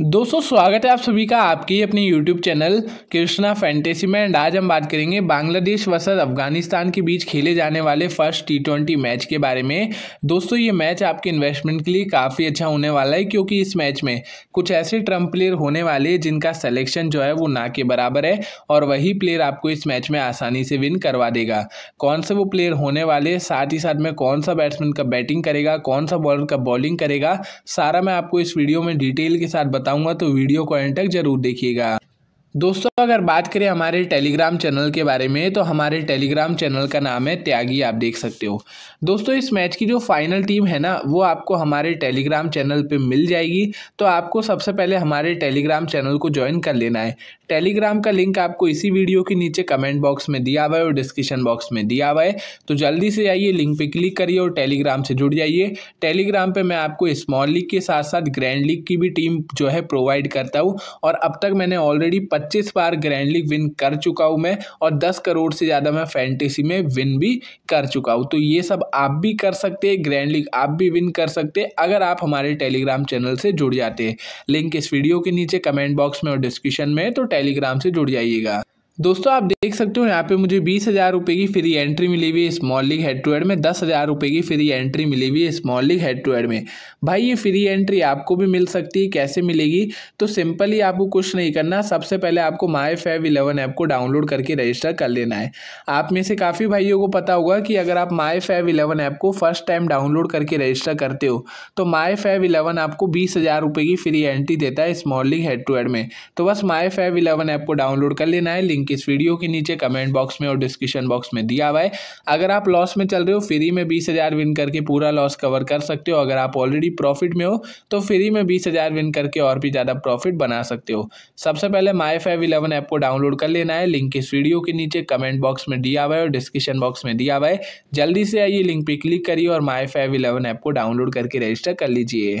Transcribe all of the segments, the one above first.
दोस्तों स्वागत है आप सभी का आपकी अपने यूट्यूब चैनल कृष्णा फैंटेसी में एंड आज हम बात करेंगे बांग्लादेश वर्सेस अफगानिस्तान के बीच खेले जाने वाले फर्स्ट टी ट्वेंटी मैच के बारे में दोस्तों ये मैच आपके इन्वेस्टमेंट के लिए काफ़ी अच्छा होने वाला है क्योंकि इस मैच में कुछ ऐसे ट्रम्प प्लेयर होने वाले हैं जिनका सलेक्शन जो है वो ना के बराबर है और वही प्लेयर आपको इस मैच में आसानी से विन करवा देगा कौन से वो प्लेयर होने वाले साथ ही साथ में कौन सा बैट्समैन का बैटिंग करेगा कौन सा बॉलर का बॉलिंग करेगा सारा मैं आपको इस वीडियो में डिटेल के साथ बताऊंगा तो वीडियो को एंड तक जरूर देखिएगा दोस्तों अगर बात करें हमारे टेलीग्राम चैनल के बारे में तो हमारे टेलीग्राम चैनल का नाम है त्यागी आप देख सकते हो दोस्तों इस मैच की जो फाइनल टीम है ना वो आपको हमारे टेलीग्राम चैनल पे मिल जाएगी तो आपको सबसे पहले हमारे टेलीग्राम चैनल को ज्वाइन कर लेना है टेलीग्राम का लिंक आपको इसी वीडियो के नीचे कमेंट बॉक्स में दिया हुआ है और डिस्क्रिप्शन बॉक्स में दिया हुआ है तो जल्दी से आइए लिंक पर क्लिक करिए और टेलीग्राम से जुड़ जाइए टेलीग्राम पर मैं आपको स्मॉल लीग के साथ साथ ग्रैंड लीग की भी टीम जो है प्रोवाइड करता हूँ और अब तक मैंने ऑलरेडी पच्चीस बार ग्रैंड लीग विन कर चुका हूँ मैं और दस करोड़ से ज़्यादा मैं फैंटेसी में विन भी कर चुका हूँ तो ये सब आप भी कर सकते हैं ग्रैंड लीग आप भी विन कर सकते हैं अगर आप हमारे टेलीग्राम चैनल से जुड़ जाते हैं लिंक इस वीडियो के नीचे कमेंट बॉक्स में और डिस्क्रिप्शन में है तो टेलीग्राम से जुड़ जाइएगा दोस्तों आप देख सकते हो यहाँ पे मुझे बीस हज़ार रुपये की फ्री एंट्री मिली हुई है small league head to head में दस हज़ार रुपये की फ्री एंट्री मिली हुई है small league head to head में भाई ये फ्री एंट्री आपको भी मिल सकती है कैसे मिलेगी तो सिंपली आपको कुछ नहीं करना सबसे पहले आपको माई फेव इलेवन ऐप को डाउनलोड करके रजिस्टर कर लेना है आप में से काफ़ी भाइयों को पता होगा कि अगर आप माई फैव इलेवन ऐप को फर्स्ट टाइम डाउनलोड करके रजिस्टर करते हो तो माई फेव इलेवन आपको बीस हज़ार रुपये की फ्री एंट्री देता है small league head to head में तो बस माई फेव इलेवन ऐप को डाउनलोड कर लेना है लिंक लिंक इस वीडियो के नीचे कमेंट बॉक्स में और डिस्क्रिप्शन बॉक्स में दिया हुआ है अगर आप लॉस में चल रहे हो फ्री में बीस हज़ार विन करके पूरा लॉस कवर कर सकते हो अगर आप ऑलरेडी प्रॉफिट में हो तो फ्री में बीस हज़ार विन करके और भी ज़्यादा प्रॉफिट बना सकते हो सबसे पहले माई फाइव इलेवन ऐप को डाउनलोड कर लेना है लिंक इस वीडियो के नीचे कमेंट बॉक्स में दिया हुआ है और डिस्क्रिप्शन बॉक्स में दिया हुआ है जल्दी से आइए लिंक पर क्लिक करिए और माई फाइव इलेवन ऐप को डाउनलोड करके रजिस्टर कर लीजिए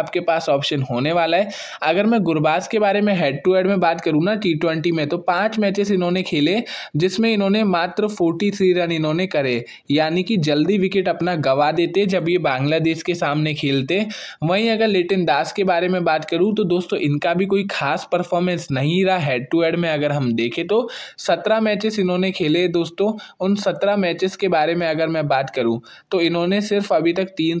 आपके पास ऑप्शन होने वाला है अगर मैं गुरबाज के बारे में हेड टू हेड में बात करूँ ना टी ट्वेंटी में तो पाँच मैचेस इन्होंने खेले जिसमें इन्होंने मात्र फोर्टी थ्री रन इन्होंने करे यानी कि जल्दी विकेट अपना गवा देते जब ये बांग्लादेश के सामने खेलते वहीं अगर लेटिन दास के बारे में बात करूँ तो दोस्तों इनका भी कोई खास परफॉर्मेंस नहीं रहा हेड टू हेड में अगर हम देखें तो सत्रह मैचेस इन्होंने खेले दोस्तों उन सत्रह मैचेस के बारे में अगर मैं बात करूँ तो इन्होंने सिर्फ अभी तक तीन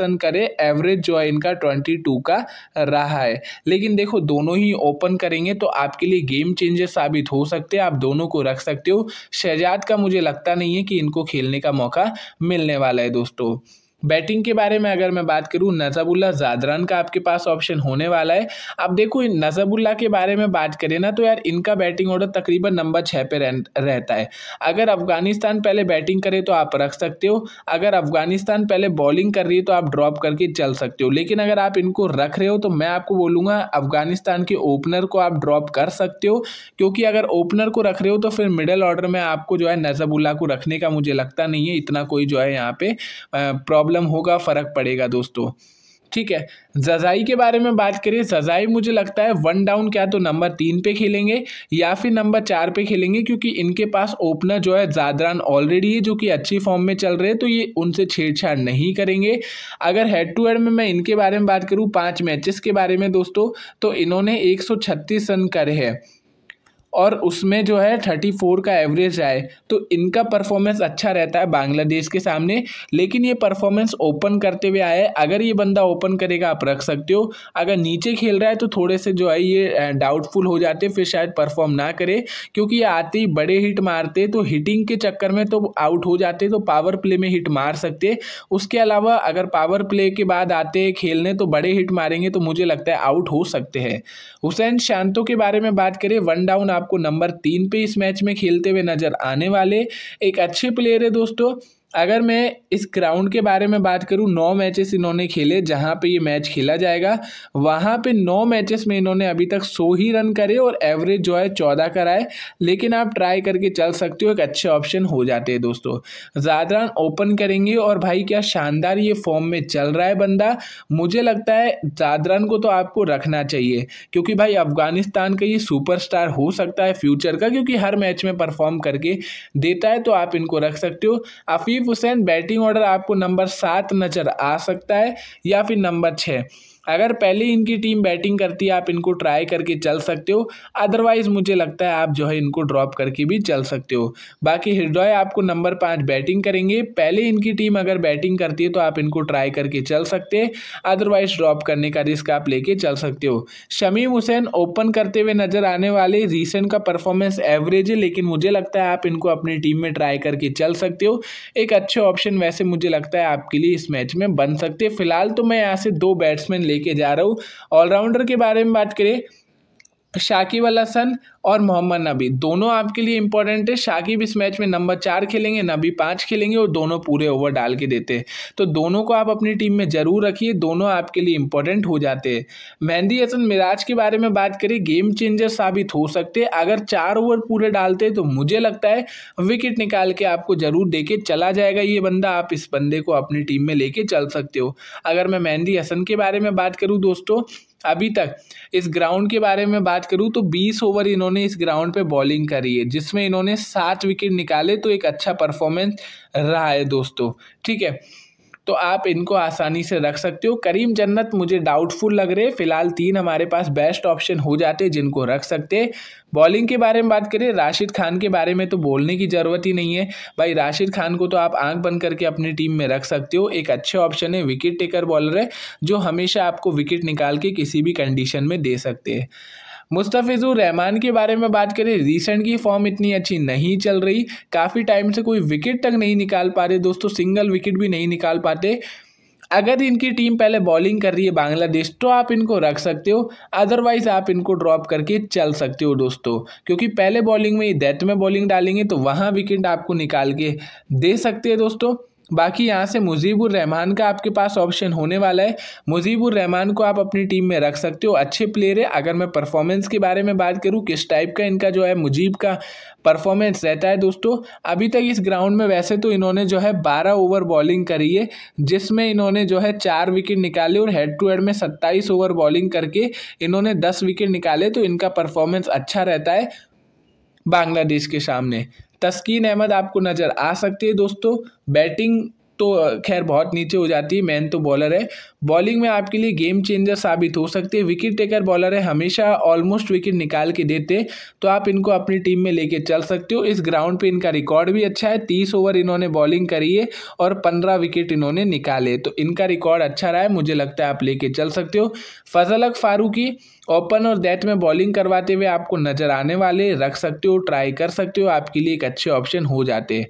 रन करे एवरेज जो है इनका ट्वेंटी टू का रहा है लेकिन देखो दोनों ही ओपन करेंगे तो आपके लिए गेम चेंजर साबित हो सकते हैं आप दोनों को रख सकते हो शहजाद का मुझे लगता नहीं है कि इनको खेलने का मौका मिलने वाला है दोस्तों बैटिंग के बारे में अगर मैं बात करूँ नजबुल्ला जादरान का आपके पास ऑप्शन होने वाला है अब देखो नजबुल्ला के बारे में बात करें ना तो यार इनका बैटिंग ऑर्डर तकरीबन नंबर छः पे रहता है अगर अफगानिस्तान पहले बैटिंग करे तो आप रख सकते हो अगर अफगानिस्तान पहले बॉलिंग कर रही है तो आप ड्रॉप करके चल सकते हो लेकिन अगर आप इनको रख रहे हो तो मैं आपको बोलूँगा अफगानिस्तान के ओपनर को आप ड्रॉप कर सकते हो क्योंकि अगर ओपनर को रख रहे हो तो फिर मिडल ऑर्डर में आपको जो है नजबुल्ला को रखने का मुझे लगता नहीं है इतना कोई जो है यहाँ पे प्रॉप प्रॉब्लम होगा फ़र्क पड़ेगा दोस्तों ठीक है जजाई के बारे में बात करें जजाई मुझे लगता है वन डाउन क्या तो नंबर तीन पे खेलेंगे या फिर नंबर चार पे खेलेंगे क्योंकि इनके पास ओपनर जो है जादरान ऑलरेडी है जो कि अच्छी फॉर्म में चल रहे हैं तो ये उनसे छेड़छाड़ नहीं करेंगे अगर हेड टू हेड में मैं इनके बारे में बात करूँ पाँच मैचेस के बारे में दोस्तों तो इन्होंने एक रन करे हैं और उसमें जो है थर्टी फोर का एवरेज आए तो इनका परफॉर्मेंस अच्छा रहता है बांग्लादेश के सामने लेकिन ये परफॉर्मेंस ओपन करते हुए आए अगर ये बंदा ओपन करेगा आप रख सकते हो अगर नीचे खेल रहा है तो थोड़े से जो है ये डाउटफुल हो जाते फिर शायद परफॉर्म ना करे क्योंकि ये आते ही बड़े हिट मारते तो हिटिंग के चक्कर में तो आउट हो जाते तो पावर प्ले में हिट मार सकते उसके अलावा अगर पावर प्ले के बाद आते खेलने तो बड़े हिट मारेंगे तो मुझे लगता है आउट हो सकते हैं हुसैन शांतो के बारे में बात करें वन डाउन आप आपको नंबर तीन पे इस मैच में खेलते हुए नजर आने वाले एक अच्छे प्लेयर है दोस्तों अगर मैं इस ग्राउंड के बारे में बात करूँ नौ मैचेस इन्होंने खेले जहाँ पे ये मैच खेला जाएगा वहाँ पे नौ मैचेस में इन्होंने अभी तक सौ ही रन करे और एवरेज जो है चौदह कराए लेकिन आप ट्राई करके चल सकते हो एक अच्छे ऑप्शन हो जाते हैं दोस्तों रन ओपन करेंगे और भाई क्या शानदार ये फॉर्म में चल रहा है बंदा मुझे लगता है रन को तो आपको रखना चाहिए क्योंकि भाई अफगानिस्तान का ये सुपर हो सकता है फ्यूचर का क्योंकि हर मैच में परफॉर्म करके देता है तो आप इनको रख सकते हो आफीफ आसिफ हुसैन बैटिंग ऑर्डर आपको नंबर सात नज़र आ सकता है या फिर नंबर छः अगर पहले इनकी टीम बैटिंग करती है आप इनको ट्राई करके चल सकते हो अदरवाइज़ मुझे लगता है आप जो है इनको ड्रॉप करके भी चल सकते हो बाकी हिडॉय आपको नंबर पाँच बैटिंग करेंगे पहले इनकी टीम अगर बैटिंग करती है तो आप इनको ट्राई करके चल सकते अदरवाइज़ ड्रॉप करने का रिस्क आप लेके चल सकते हो शमीम हुसैन ओपन करते हुए नज़र आने वाले रिसेंट का परफॉर्मेंस एवरेज है लेकिन मुझे लगता है आप इनको अपनी टीम में ट्राई करके चल सकते हो एक अच्छे ऑप्शन वैसे मुझे लगता है आपके लिए इस मैच में बन सकते फिलहाल तो मैं यहाँ से दो बैट्समैन ले लेके जा रहा हूँ ऑलराउंडर के बारे में बात करें शाकिब अल हसन और मोहम्मद नबी दोनों आपके लिए इंपॉर्टेंट है शाकिब इस मैच में नंबर चार खेलेंगे नबी पाँच खेलेंगे और दोनों पूरे ओवर डाल के देते हैं तो दोनों को आप अपनी टीम में ज़रूर रखिए दोनों आपके लिए इंपॉर्टेंट हो जाते हैं मेहंदी हसन मिराज के बारे में बात करें गेम चेंजर साबित हो सकते हैं अगर चार ओवर पूरे डालते तो मुझे लगता है विकेट निकाल के आपको ज़रूर दे चला जाएगा ये बंदा आप इस बंदे को अपनी टीम में लेके चल सकते हो अगर मैं मेहंदी हसन के बारे में बात करूँ दोस्तों अभी तक इस ग्राउंड के बारे में बात करूँ तो बीस ओवर इन्होंने इन्होंने इस ग्राउंड पे बॉलिंग करी है जिसमें इन्होंने सात विकेट निकाले तो एक अच्छा परफॉर्मेंस रहा है दोस्तों ठीक है तो आप इनको आसानी से रख सकते हो करीम जन्नत मुझे डाउटफुल लग रहे फिलहाल तीन हमारे पास बेस्ट ऑप्शन हो जाते जिनको रख सकते बॉलिंग के बारे में बात करें राशिद खान के बारे में तो बोलने की ज़रूरत ही नहीं है भाई राशिद खान को तो आप आंख बंद करके अपनी टीम में रख सकते हो एक अच्छे ऑप्शन है विकेट टेकर बॉलर है जो हमेशा आपको विकेट निकाल के किसी भी कंडीशन में दे सकते हैं मुस्तफ़िज़ुर रहमान के बारे में बात करें रिसेंट की फॉर्म इतनी अच्छी नहीं चल रही काफ़ी टाइम से कोई विकेट तक नहीं निकाल पा रहे दोस्तों सिंगल विकेट भी नहीं निकाल पाते अगर इनकी टीम पहले बॉलिंग कर रही है बांग्लादेश तो आप इनको रख सकते हो अदरवाइज आप इनको ड्रॉप करके चल सकते हो दोस्तों क्योंकि पहले बॉलिंग में डेथ में बॉलिंग डालेंगे तो वहाँ विकेट आपको निकाल के दे सकते हैं दोस्तों बाकी यहाँ से मुजीबुर रहमान का आपके पास ऑप्शन होने वाला है मुजीबुर रहमान को आप अपनी टीम में रख सकते हो अच्छे प्लेयर है अगर मैं परफॉर्मेंस के बारे में बात करूँ किस टाइप का इनका जो है मुजीब का परफॉर्मेंस रहता है दोस्तों अभी तक इस ग्राउंड में वैसे तो इन्होंने जो है बारह ओवर बॉलिंग करी है जिसमें इन्होंने जो है चार विकेट निकाले और हेड टू हेड में सत्ताईस ओवर बॉलिंग करके इन्होंने दस विकेट निकाले तो इनका परफॉर्मेंस अच्छा रहता है बांग्लादेश के सामने तस्कीन अहमद आपको नज़र आ सकती है दोस्तों बैटिंग तो खैर बहुत नीचे हो जाती है मैन तो बॉलर है बॉलिंग में आपके लिए गेम चेंजर साबित हो सकते हैं विकेट टेकर बॉलर है हमेशा ऑलमोस्ट विकेट निकाल के देते तो आप इनको अपनी टीम में लेके चल सकते हो इस ग्राउंड पे इनका रिकॉर्ड भी अच्छा है तीस ओवर इन्होंने बॉलिंग करी है और पंद्रह विकेट इन्होंने निकाले तो इनका रिकॉर्ड अच्छा रहा है मुझे लगता है आप लेके चल सकते हो फजल अक फारूकी ओपन और डेथ में बॉलिंग करवाते हुए आपको नज़र आने वाले रख सकते हो ट्राई कर सकते हो आपके लिए एक अच्छे ऑप्शन हो जाते हैं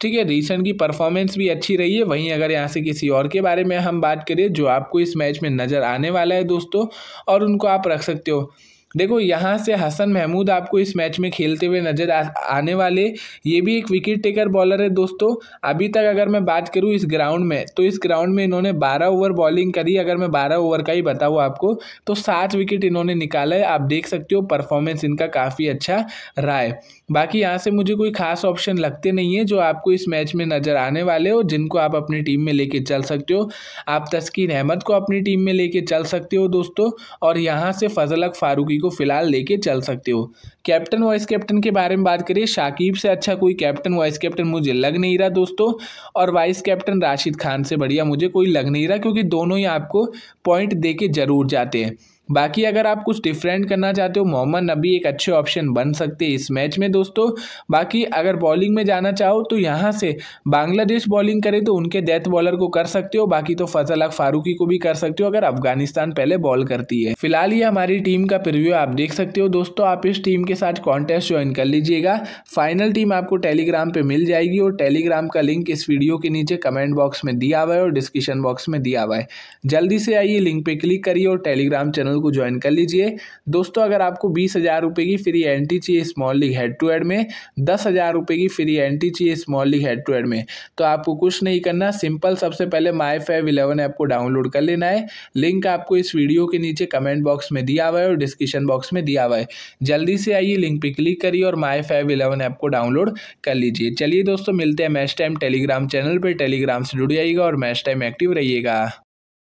ठीक है रिसेंट की परफॉर्मेंस भी अच्छी रही है वहीं अगर यहाँ से किसी और के बारे में हम बात करें जो आपको इस मैच में नज़र आने वाला है दोस्तों और उनको आप रख सकते हो देखो यहाँ से हसन महमूद आपको इस मैच में खेलते हुए नज़र आने वाले ये भी एक विकेट टेकर बॉलर है दोस्तों अभी तक अगर मैं बात करूँ इस ग्राउंड में तो इस ग्राउंड में इन्होंने 12 ओवर बॉलिंग करी अगर मैं 12 ओवर का ही बताऊँ आपको तो सात विकेट इन्होंने निकाला है आप देख सकते हो परफॉर्मेंस इनका काफ़ी अच्छा रहा है बाकी यहाँ से मुझे कोई खास ऑप्शन लगते नहीं है जो आपको इस मैच में नज़र आने वाले हो जिनको आप अपनी टीम में लेके चल सकते हो आप तस्कीन अहमद को अपनी टीम में लेके चल सकते हो दोस्तों और यहाँ से फजलक फारूकी सभी को फिलहाल लेके चल सकते हो कैप्टन वाइस कैप्टन के बारे में बात करिए शाकिब से अच्छा कोई कैप्टन वाइस कैप्टन मुझे लग नहीं रहा दोस्तों और वाइस कैप्टन राशिद खान से बढ़िया मुझे कोई लग नहीं रहा क्योंकि दोनों ही आपको पॉइंट दे के ज़रूर जाते हैं बाकी अगर आप कुछ डिफरेंट करना चाहते हो मोहम्मद नबी एक अच्छे ऑप्शन बन सकते हैं इस मैच में दोस्तों बाकी अगर बॉलिंग में जाना चाहो तो यहाँ से बांग्लादेश बॉलिंग करे तो उनके डेथ बॉलर को कर सकते हो बाकी तो फजल अक फारूकी को भी कर सकते हो अगर अफगानिस्तान पहले बॉल करती है फिलहाल ये हमारी टीम का प्रिव्यू आप देख सकते हो दोस्तों आप इस टीम के साथ कॉन्टेस्ट ज्वाइन कर लीजिएगा फाइनल टीम आपको टेलीग्राम पर मिल जाएगी और टेलीग्राम का लिंक इस वीडियो के नीचे कमेंट बॉक्स में दिया हुआ है और डिस्क्रिप्शन बॉक्स में दिया हुआ है जल्दी से आइए लिंक पर क्लिक करिए और टेलीग्राम चैनल चैनल को ज्वाइन कर लीजिए दोस्तों अगर आपको बीस हज़ार रुपये की फ्री एंट्री चाहिए small league head to head में दस हज़ार रुपये की फ्री एंट्री चाहिए small league head to head में तो आपको कुछ नहीं करना सिंपल सबसे पहले माई फाइव इलेवन ऐप को डाउनलोड कर लेना है लिंक आपको इस वीडियो के नीचे कमेंट बॉक्स में दिया हुआ है और डिस्क्रिप्शन बॉक्स में दिया हुआ है जल्दी से आइए लिंक पर क्लिक करिए और माई फाइव इलेवन ऐप को डाउनलोड कर लीजिए चलिए दोस्तों मिलते हैं मैच टाइम टेलीग्राम चैनल पर टेलीग्राम से जुड़ जाइएगा और मैच टाइम एक्टिव रहिएगा